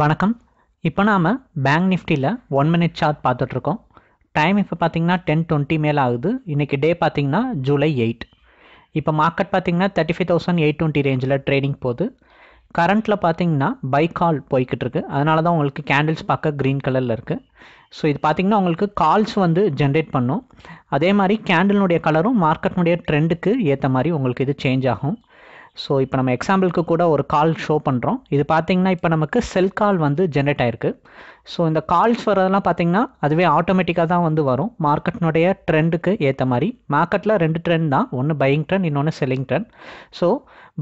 வணக்கம் இப்போ நாம் பேங்க் நிஃப்டியில் ஒன் மினிட் சார்ட் பார்த்துட்ருக்கோம் டைம் இப்போ பார்த்திங்கன்னா டென் டுவெண்ட்டி மேலே ஆகுது இன்றைக்கி டே பார்த்திங்கன்னா ஜூலை எயிட் இப்போ மார்க்கெட் பார்த்திங்கன்னா thirty five thousand eight twenty ரேஞ்சில் ட்ரேடிங் போகுது கரண்ட்டில் பார்த்திங்கன்னா பை கால் போய்கிட்டு இருக்குது அதனால தான் உங்களுக்கு கேண்டில்ஸ் பார்க்க க்ரீன் கலரில் இருக்குது ஸோ இது பார்த்திங்கன்னா உங்களுக்கு கால்ஸ் வந்து ஜென்ரேட் பண்ணும் அதே மாதிரி கேண்டிலினுடைய கலரும் மார்க்கெட்னுடைய ட்ரெண்டுக்கு ஏற்ற மாதிரி உங்களுக்கு இது சேஞ்ச் ஆகும் ஸோ இப்போ நம்ம எக்ஸாம்பிளுக்கு கூட ஒரு கால் ஷோ பண்ணுறோம் இது பார்த்திங்கன்னா இப்போ நமக்கு செல் கால் வந்து ஜென்ரேட் ஆயிருக்கு ஸோ இந்த கால்ஸ் வரதெல்லாம் பார்த்திங்கன்னா அதுவே ஆட்டோமேட்டிக்காக தான் வந்து வரும் மார்க்கெட்னுடைய ட்ரெண்டுக்கு ஏற்ற மாதிரி மார்க்கெட்டில் ரெண்டு ட்ரெண்ட் தான் ஒன்று பையிங் ட்ரெண்ட் இன்னொன்று செல்லிங் ட்ரெண்ட் ஸோ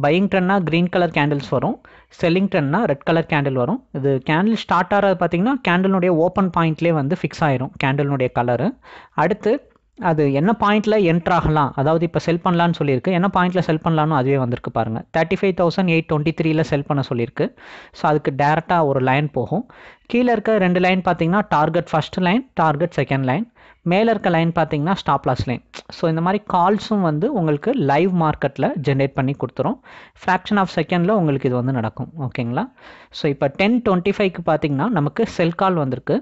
பையிங் ட்ரெண்ட்னா க்ரீன் கலர் கேண்டில்ஸ் வரும் செல்லிங் ட்ரெண்ட்னா ரெட் கலர் கேண்டில் வரும் இது கேண்டில் ஸ்டார்ட் ஆகிறது பார்த்திங்கன்னா கேண்டிலுடைய ஓப்பன் பாயிண்ட்லேயே வந்து ஃபிக்ஸ் ஆயிரும் கேண்டிலுடைய கலரு அடுத்து அது என்ன பாயிண்ட்டில் என்ட்ரு ஆகலாம் அதாவது இப்போ செல் பண்ணலான்னு சொல்லியிருக்கு என்ன பாயிண்ட்டில் செல் பண்ணலான்னு அதுவே வந்திருக்கு பாருங்கள் thirty five thousand eight twenty த்ரீல செல் பண்ண சொல்லியிருக்கு ஸோ அதுக்கு டேரெக்டாக ஒரு லைன் போகும் கீழே இருக்க ரெண்டு லைன் பார்த்தீங்கன்னா target first line target second line மேலே இருக்க லைன் பார்த்தீங்கன்னா ஸ்டாப்லாஸ் லைன் ஸோ இந்த மாதிரி கால்ஸும் வந்து உங்களுக்கு லைவ் மார்க்கெட்டில் ஜென்ரேட் பண்ணி கொடுத்துரும் ஃப்ராக்ஷன் ஆஃப் செகண்டில் உங்களுக்கு இது வந்து நடக்கும் ஓகேங்களா ஸோ இப்போ டென் டுவெண்ட்டி ஃபைவ்க்கு பார்த்தீங்கன்னா நமக்கு செல் கால் வந்திருக்கு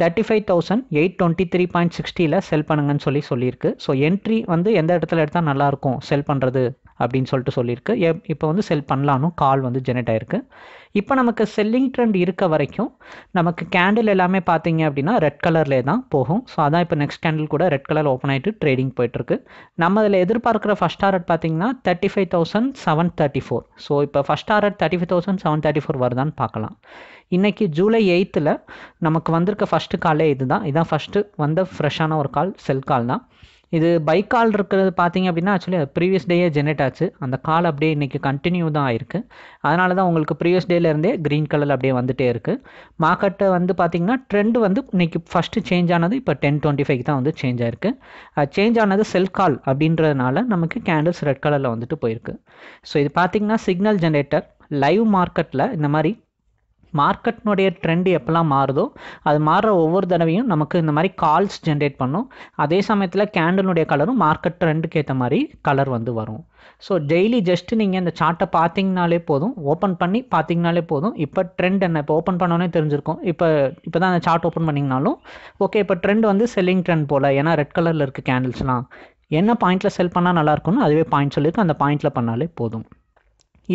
thirty five thousand eight twenty three point சிக்ஸ்டியில் செல் பண்ணுங்கன்னு சொல்லி சொல்லியிருக்கு ஸோ என்ட்ரி வந்து எந்த இடத்துல எடுத்தால் நல்லாயிருக்கும் செல் பண்ணுறது அப்படின்னு சொல்லிட்டு சொல்லியிருக்கு இப்போ வந்து செல் பண்ணலான்னு கால் வந்து ஜெனரேட் ஆயிருக்கு இப்போ நமக்கு செல்லிங் ட்ரெண்ட் இருக்க வரைக்கும் நமக்கு கேண்டில் எல்லாமே பார்த்தீங்க அப்படின்னா ரெட் கலர்லேயே தான் போகும் ஸோ அதான் இப்போ நெக்ஸ்ட் கேண்டில் கூட ரெட் கலர் ஓப்பன் ஆகிட்டு ட்ரேடிங் போயிட்டுருக்கு நம்ம அதில் எதிர்பார்க்குற ஃபஸ்ட் டாரட் பார்த்தீங்கன்னா thirty five thousand seven thirty four so இப்போ first target thirty five thousand seven thirty four வருதான்னு பார்க்கலாம் இன்றைக்கி ஜூலை எயித்தில் நமக்கு வந்திருக்க ஃபஸ்ட்டு காலே இது தான் இதுதான் ஃபஸ்ட்டு வந்த ஃப்ரெஷ்ஷான ஒரு கால் செல் கால் தான் இது பைக் கால் இருக்கிறது பார்த்தீங்க அப்படின்னா ஆக்சுவலி ப்ரீவியஸ் டேயே ஜென்ரேட் ஆச்சு அந்த கால் அப்படியே இன்றைக்கி கண்டினியூ தான் ஆயிருக்கு அதனால தான் உங்களுக்கு ப்ரீவியஸ் டேலேருந்தே க்ரீன் கலர் அப்படியே வந்துகிட்டே இருக்குது மார்க்கெட்டு வந்து பார்த்திங்கன்னா ட்ரெண்ட் வந்து இன்றைக்கி ஃபஸ்ட்டு சேஞ்ச் ஆனது இப்போ டென் டுவெண்ட்டி ஃபைவ் தான் வந்து சேஞ்ச் ஆயிருக்கு சேஞ்ச் ஆனது செல் கால் அப்படின்றதுனால நமக்கு கேண்டில்ஸ் ரெட் கலரில் வந்துட்டு போயிருக்கு ஸோ இது பார்த்திங்கன்னா சிக்னல் ஜென்ரேட்டர் லைவ் மார்க்கெட்டில் இந்த மாதிரி மார்க்கெட்னுடைய ட்ரெண்ட் எப்போல்லாம் மாறுதோ அது மாறுற ஒவ்வொரு தடவையும் நமக்கு இந்த மாதிரி கால்ஸ் ஜென்ரேட் பண்ணும் அதே சமயத்தில் கேண்டலுடைய கலரும் மார்க்கெட் ட்ரெண்டுக்கு ஏற்ற மாதிரி கலர் வந்து வரும் ஸோ டெய்லி ஜஸ்ட் நீங்கள் இந்த சார்ட்டை பார்த்தீங்கனாலே போதும் ஓப்பன் பண்ணி பார்த்தீங்கனாலே போதும் இப்போ ட்ரெண்ட் என்ன இப்போ ஓப்பன் பண்ணோன்னே தெரிஞ்சிருக்கும் இப்போ இப்போ தான் அந்த சார்ட் ஓப்பன் பண்ணிங்கனாலும் ஓகே இப்போ ட்ரெண்ட் வந்து செல்லிங் ட்ரெண்ட் போல் ஏன்னா ரெட் கலரில் இருக்குது கேண்டில்ஸ்லாம் என்ன பாயிண்ட்டில் செல் பண்ணால் நல்லாயிருக்குன்னு அதுவே பாயிண்ட் சொல்லியிருக்கு அந்த பாயிண்ட்டில் பண்ணாலே போதும்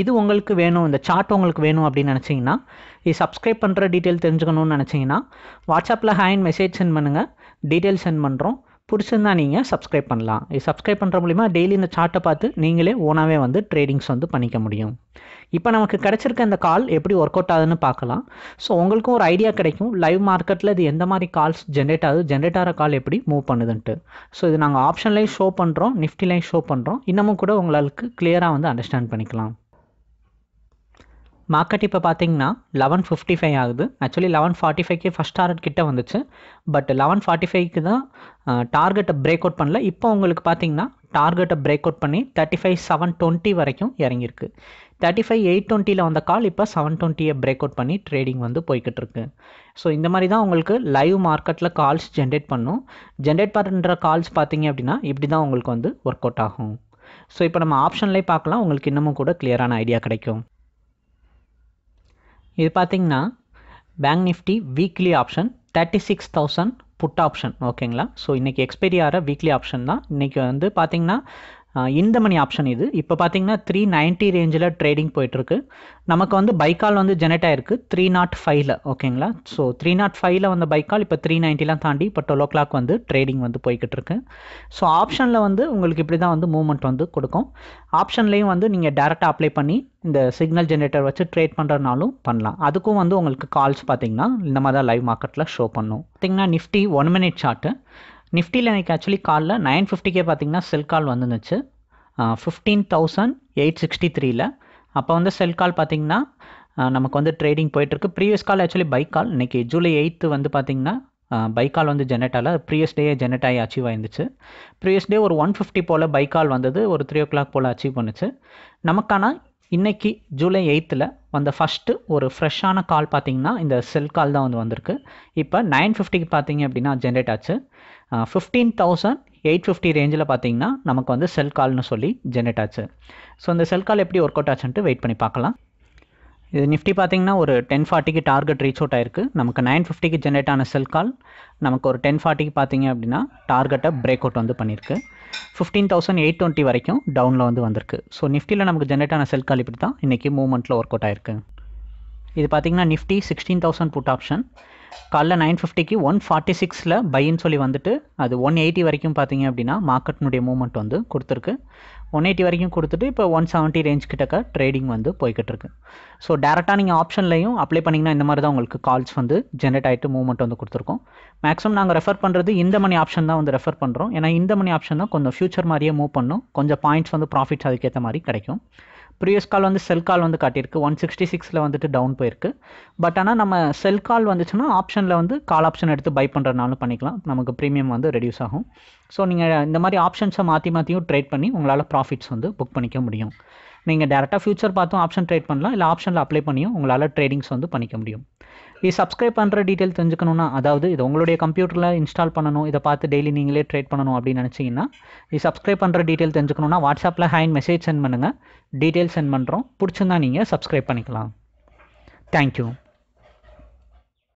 இது உங்களுக்கு வேணும் இந்த சார்ட் உங்களுக்கு வேணும் அப்படின்னு நினச்சிங்கன்னா இது சப்ஸ்கிரைப் பண்ணுற டீட்டெயில் தெரிஞ்சுக்கணும்னு நினச்சிங்கன்னா வாட்ஸ்அப்பில் ஹேண்ட் மெசேஜ் சென்ட் பண்ணுங்கள் டீட்டெயில் சென்ட் பண்ணுறோம் பிடிச்சிருந்தா நீங்கள் சப்ஸ்கிரைப் பண்ணலாம் இது சப்ஸ்கிரைப் பண்ணுற மூலிமா டெய்லி இந்த சார்ட்டை பார்த்து நீங்களே ஓனாகவே வந்து ட்ரேடிங்ஸ் வந்து பண்ணிக்க முடியும் இப்போ நமக்கு கிடச்சிருக்க இந்த கால் எப்படி ஒர்க் அவுட் ஆகுதுன்னு பார்க்கலாம் ஸோ உங்களுக்கும் ஒரு ஐடியா கிடைக்கும் லைவ் மார்க்கெட்டில் இது எந்த மாதிரி கால்ஸ் ஜென்ரேட் ஆகுது ஜென்ரேட் ஆகிற கால் எப்படி மூவ் பண்ணுதுன்ட்டு ஸோ இது நாங்கள் ஆப்ஷன்லேயும் ஷோ பண்ணுறோம் நிஃப்டிலையும் ஷோ பண்ணுறோம் இன்னமும் கூட உங்களுக்கு கிளியராக வந்து அண்டர்ஸ்டாண்ட் பண்ணிக்கலாம் மார்க்கெட் இப்போ பார்த்தீங்கன்னா லெவன் ஃபிஃப்டி ஃபைவ் ஆகுது ஆக்சுவலி லெவன் ஃபார்ட்டி ஃபைவ்க்கு ஃபஸ்ட் டார்கெட் கிட்டே வந்துச்சு பட் லெவன் ஃபார்ட்டி ஃபைவ்க்கு தான் டார்கெட்டை பிரேக் அவுட் பண்ணல இப்போ உங்களுக்கு பார்த்தீங்கன்னா டார்கெட்டை பிரேக் அவுட் பண்ணி தேர்ட்டி ஃபைவ் செவன் டுவெண்ட்டி வரைக்கும் இறங்கியிருக்கு தேர்ட்டி ஃபைவ் எயிட் டுவெண்ட்டியில் வந்த கால் இப்போ செவன் டுவெண்ட்டியை பிரேக் அவுட் பண்ணி ட்ரேடிங் வந்து போய்கிட்டு இருக்கு ஸோ இந்த மாதிரி தான் உங்களுக்கு லைவ் மார்க்கெட்டில் கால்ஸ் ஜென்ரேட் பண்ணும் ஜென்ரேட் பண்ணுற கால்ஸ் பார்த்தீங்க அப்படின்னா இப்படி தான் உங்களுக்கு வந்து ஒர்க் அவுட் ஆகும் ஸோ இப்போ நம்ம ஆப்ஷன்லேயே பார்க்கலாம் உங்களுக்கு இன்னமும் கூட கிளியரான ஐடியா கிடைக்கும் இது பார்த்தீங்கன்னா bank Nifty weekly option thirty six thousand put option ஓகேங்களா ஸோ இன்றைக்கி எக்ஸ்பைரி ஆகிற வீக்லி ஆப்ஷன் தான் இன்றைக்கி வந்து பார்த்திங்கன்னா இந்த மணி ஆப்ஷன் இது இப்போ பார்த்தீங்கன்னா த்ரீ நைன்ட்டி ரேஞ்சில் ட்ரேடிங் போயிட்டுருக்கு நமக்கு வந்து பைக்கால் வந்து ஜெனரேட் ஆயிருக்கு த்ரீ நாட் ஃபைவ்ல ஓகேங்களா ஸோ த்ரீ நாட் ஃபைவ்ல வந்த பைக்கால் இப்போ த்ரீ நைன்ட்டிலாம் தாண்டி இப்போ டுவெல் ஓ கிளாக் வந்து ட்ரேடிங் வந்து போய்கிட்டு இருக்கு ஸோ ஆப்ஷனில் வந்து உங்களுக்கு இப்படி தான் வந்து மூவ்மெண்ட் வந்து கொடுக்கும் ஆப்ஷன்லேயும் வந்து நீங்கள் டேரெக்டாக அப்ளை பண்ணி இந்த சிக்னல் ஜென்ரேட்டர் வச்சு ட்ரேட் பண்ணுறதுனாலும் பண்ணலாம் அதுக்கும் வந்து உங்களுக்கு கால்ஸ் பார்த்தீங்கன்னா இந்த மாதிரி தான் லைவ் மார்க்கெட்டில் ஷோ பண்ணும் பார்த்தீங்கன்னா நிஃப்டி ஒன் மினிட் சார்ட்டு நிஃப்டியில் இன்றைக்கி ஆக்சுவலி காலில் நைன் ஃபிஃப்டிக்கே பார்த்தீங்கன்னா செல் கால் வந்துருந்துச்சு ஃபிஃப்டீன் தௌசண்ட் எயிட் சிக்ஸ்டி த்ரீயில் அப்போ வந்து செல் கால் பார்த்தீங்கன்னா நமக்கு வந்து ட்ரேடிங் போயிட்டுருக்கு previous call actually buy call இன்றைக்கி ஜூலை எயித்து வந்து பார்த்திங்கன்னா பைக்கால் வந்து ஜெனரேட் ஆகல ப்ரீவியஸ் டே ஜெனரேட் ஆகி அச்சீவ் ஆயிருந்துச்சு ப்ரீவியஸ் டே ஒரு ஒன் ஃபிஃப்டி போல் பைக்கால் வந்தது ஒரு த்ரீ ஓ கிளாக் போல் அச்சீவ் பண்ணுச்சு நமக்கான இன்றைக்கி ஜூலை எயித்தில் வந்த ஃபஸ்ட்டு ஒரு ஃப்ரெஷ்ஷான கால் பார்த்தீங்கன்னா இந்த செல் கால் தான் வந்து வந்திருக்கு இப்போ நைன் ஃபிஃப்டிக்கு பார்த்தீங்க அப்படின்னா ஜென்ரேட் ஆச்சு ஃபிஃப்டீன் தௌசண்ட் எயிட் ஃபிஃப்டி ரேஞ்சில் பார்த்தீங்கன்னா நமக்கு வந்து செல் கால்னு சொல்லி ஜென்ரேட் ஆச்சு ஸோ இந்த செல் கால் எப்படி ஒர்க் அவுட் ஆச்சுன்ட்டு வெயிட் பண்ணி பார்க்கலாம் இது நிஃப்டி பார்த்தீங்கன்னா ஒரு டென் ஃபார்ட்டிக்கு டார்கெட் ரீச் அவுட் ஆயிருக்கு நமக்கு நைன் ஃபிஃப்டிக்கு ஜென்ரேட் ஆன செல் கால் நமக்கு ஒரு டென் ஃபார்ட்டிக்கு பார்த்தீங்க அப்படின்னா டார்கெட்டை பிரேக் அவுட் வந்து பண்ணியிருக்கு ஃபிஃப்டீன் தௌசண்ட் எயிட் டுவெண்ட்டி வரைக்கும் டவுனில் வந்து வந்திருக்கு ஸோ நிஃப்டியில் நமக்கு ஜென்ரேட் ஆன செல் கால் இப்படி தான் இன்றைக்கி மூவ்மெண்ட்டில் ஒர்க் அவுட் ஆயிருக்கு இது பார்த்தீங்கன்னா Nifty sixteen thousand put option காலைல நைன் ஃபிஃப்டிக்கு ஒன் ஃபார்ட்டி சிக்ஸில் பைன்னு சொல்லி வந்துட்டு அது ஒன் எயிட்டி வரைக்கும் பார்த்தீங்க அப்படின்னா மார்க்கெட்னுடைய மூவ்மெண்ட் வந்து கொடுத்துருக்கு ஒன் எயிட்டி வரைக்கும் கொடுத்துட்டு இப்போ ஒன் செவன்ட்டி ரேஞ்ச் கிட்டக்க ட்ரேடிங் வந்து போய்கிட்டு இருக்கு ஸோ டேரெக்டாக நீங்கள் ஆப்ஷன்லையும் அப்ளை பண்ணிங்கன்னா இந்த மாதிரி தான் உங்களுக்கு கால்ஸ் வந்து ஜென்ரேட் ஆகிட்டு மூவ்மெண்ட் வந்து கொடுத்துருக்கோம் மேக்ஸிமம் நாங்கள் ரெஃபர் பண்ணுறது இந்த மணி ஆப்ஷன் தான் வந்து ரெஃபர் பண்ணுறோம் ஏன்னா இந்த மணி ஆப்ஷன் தான் கொஞ்சம் ஃபியூச்சர் மாதிரியே மூவ் பண்ணும் கொஞ்சம் பாயிண்ட்ஸ் வந்து ப்ராஃபிட்ஸ் அதுக்கேற்ற மாதிரி கிடைக்கும் ப்ரீவியஸ் கால் வந்து செல் கால் வந்து காட்டியிருக்கு ஒன் சிக்ஸ்டி சிக்ஸில் வந்துட்டு டவுன் போயிருக்கு பட் ஆனால் நம்ம செல் கால் வந்துச்சுன்னா ஆப்ஷனில் வந்து கால் ஆப்ஷன் எடுத்து பை பண்ணுறதுனாலும் பண்ணிக்கலாம் நமக்கு ப்ரீமியம் வந்து ரெடியூஸ் ஆகும் ஸோ நீங்கள் இந்த மாதிரி ஆப்ஷன்ஸை மாற்றி மாற்றியும் ட்ரேட் பண்ணி உங்களால் ப்ராஃபிட்ஸ் வந்து புக் பண்ணிக்க முடியும் நீங்கள் டேரெக்டாக ஃபியூச்சர் பார்த்தும் ஆப்ஷன் ட்ரேட் பண்ணலாம் இல்லை ஆப்ஷனில் அப்ளை பண்ணியும் உங்களால் ட்ரேடிங்ஸ் வந்து பண்ணிக்க முடியும் இது சப்ஸ்கிரைப் பண்ணுற டீட்டெயில் தெரிஞ்சுக்கணுன்னா அதாவது இது உங்களுடைய கம்ப்யூட்டரில் இன்ஸ்டால் பண்ணணும் இதை பார்த்து டெய்லி நீங்களே ட்ரேட் பண்ணணும் அப்படின்னு நினச்சிங்கன்னா இது சப்ஸ்கிரைப் பண்ணுற டீட்டெயில் தெரிஞ்சுக்கணுன்னா வாட்ஸ்அப்பில் ஹேண்ட் மெசேஜ் சென்ட் பண்ணுங்கள் டீட்டெயில் சென்ட் பண்ணுறோம் பிடிச்சிருந்தா நீங்கள் சப்ஸ்கிரைப் பண்ணிக்கலாம் தேங்க்யூ